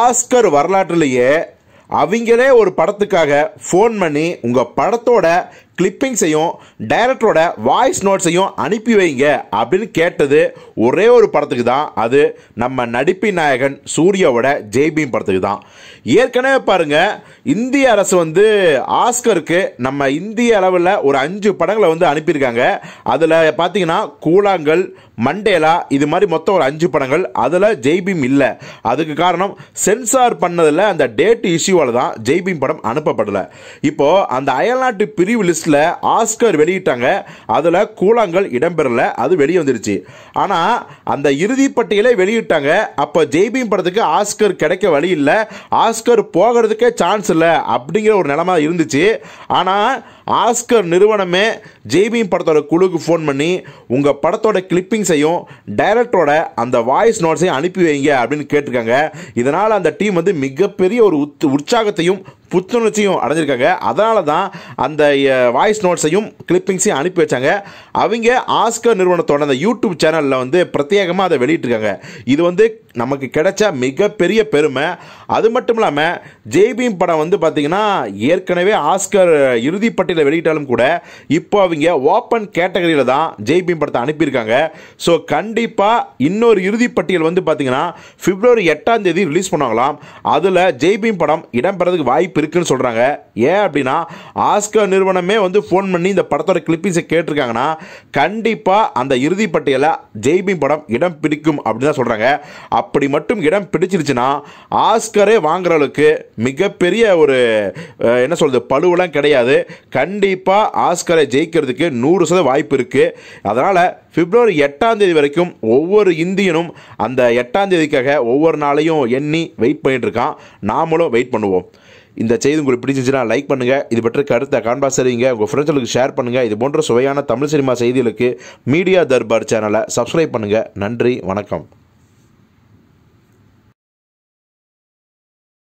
Oscar வரலாற்றுலேயே அவங்களே ஒரு படத்துக்காக ஃபோன் பண்ணி உங்கள் படத்தோட கிளிப்பிங்ஸையும் டைரக்டரோட வாய்ஸ் நோட்ஸையும் அனுப்பி வைங்க அப்படின்னு கேட்டது ஒரே ஒரு படத்துக்கு தான் அது நம்ம நடிப்பின் நாயகன் சூர்யாவோட ஜெய்பீம் படத்துக்கு தான் ஏற்கனவே பாருங்கள் இந்திய அரசு வந்து ஆஸ்கருக்கு நம்ம இந்திய அளவில் ஒரு அஞ்சு படங்களை வந்து அனுப்பியிருக்காங்க அதில் பார்த்தீங்கன்னா கூழாங்கல் மண்டேலா இது மாதிரி மொத்தம் ஒரு அஞ்சு படங்கள் அதில் ஜெய்பீம் இல்லை அதுக்கு காரணம் சென்சார் பண்ணதில் அந்த டேட் இஷ்யூவில் தான் ஜெய்பீம் படம் அனுப்பப்படலை இப்போது அந்த அயல்நாட்டு பிரிவு லிஸ்ட் லிஸ்ட்டில் ஆஸ்கர் வெளியிட்டாங்க அதில் கூழாங்கல் இடம்பெறல அது வெளியே வந்துருச்சு ஆனால் அந்த இறுதி பட்டியலே வெளியிட்டாங்க அப்போ ஜெய்பீம் படத்துக்கு ஆஸ்கர் கிடைக்க வழி இல்லை ஆஸ்கர் போகிறதுக்கே சான்ஸ் இல்லை அப்படிங்கிற ஒரு நிலமா இருந்துச்சு ஆனால் ஆஸ்கர் நிறுவனமே ஜெய்பி படத்தோட குழுக்கு ஃபோன் பண்ணி உங்கள் படத்தோட கிளிப்பிங்ஸையும் டைரக்டரோட அந்த வாய்ஸ் நோட்ஸையும் அனுப்பி வைங்க அப்படின்னு கேட்டிருக்காங்க இதனால் அந்த டீம் வந்து மிகப்பெரிய ஒரு உத் உற்சாகத்தையும் புத்துணர்ச்சியும் அடைஞ்சிருக்காங்க அதனால தான் அந்த வாய்ஸ் நோட்ஸையும் கிளிப்பிங்ஸையும் அனுப்பி வச்சாங்க அவங்க ஆஸ்கர் நிறுவனத்தோட அந்த யூடியூப் சேனலில் வந்து பிரத்யேகமாக அதை வெளியிட்டிருக்காங்க இது வந்து நமக்கு கிடைச்ச மிகப்பெரிய பெருமை அது மட்டும் இல்லாமல் ஜெய்பீம் படம் வந்து பார்த்திங்கன்னா ஏற்கனவே ஆஸ்கர் இறுதிப்பட்டியில் வெளியிட்டாலும் கூட இப்போ அவங்க ஓப்பன் கேட்டகரியில் தான் ஜெய்பீம் படத்தை அனுப்பியிருக்காங்க ஸோ கண்டிப்பாக இன்னொரு இறுதிப்பட்டியல் வந்து பார்த்திங்கன்னா பிப்ரவரி எட்டாம் தேதி ரிலீஸ் பண்ணுவாங்களாம் அதில் ஜெய்பீம் படம் இடம்பெறதுக்கு வாய்ப்பு இருக்குன்னு சொல்கிறாங்க ஏன் அப்படின்னா ஆஸ்கர் நிறுவனமே வந்து ஃபோன் பண்ணி இந்த படத்தோட கிளிப்பிங்ஸை கேட்டிருக்காங்கன்னா கண்டிப்பாக அந்த இறுதி பட்டியலை ஜெய்பி படம் இடம் பிடிக்கும் அப்படின்னு தான் சொல்கிறாங்க அப்படி மட்டும் இடம் பிடிச்சிருச்சுன்னா ஆஸ்கரே வாங்குற அளவுக்கு மிகப்பெரிய ஒரு என்ன சொல்கிறது பழுவெல்லாம் கிடையாது கண்டிப்பாக ஆஸ்கரை ஜெயிக்கிறதுக்கு நூறு சதவீத வாய்ப்பு இருக்குது அதனால் பிப்ரவரி எட்டாம் தேதி வரைக்கும் ஒவ்வொரு இந்தியனும் அந்த எட்டாம் தேதிக்காக ஒவ்வொரு நாளையும் எண்ணி வெயிட் பண்ணிட்டு இருக்கான் நாமளும் வெயிட் பண்ணுவோம் இந்த செய்தி உங்களுக்கு பிடிச்சிருந்துச்சுன்னா லைக் பண்ணுங்கள் இது பற்றி கருத்தை காண்பா சரிங்க உங்கள் ஃப்ரெண்ட்ஸ்களுக்கு ஷேர் பண்ணுங்கள் இது போன்ற சுவையான தமிழ் சினிமா செய்திகளுக்கு மீடியா தர்பார் சேனலை சப்ஸ்கிரைப் பண்ணுங்கள் நன்றி வணக்கம்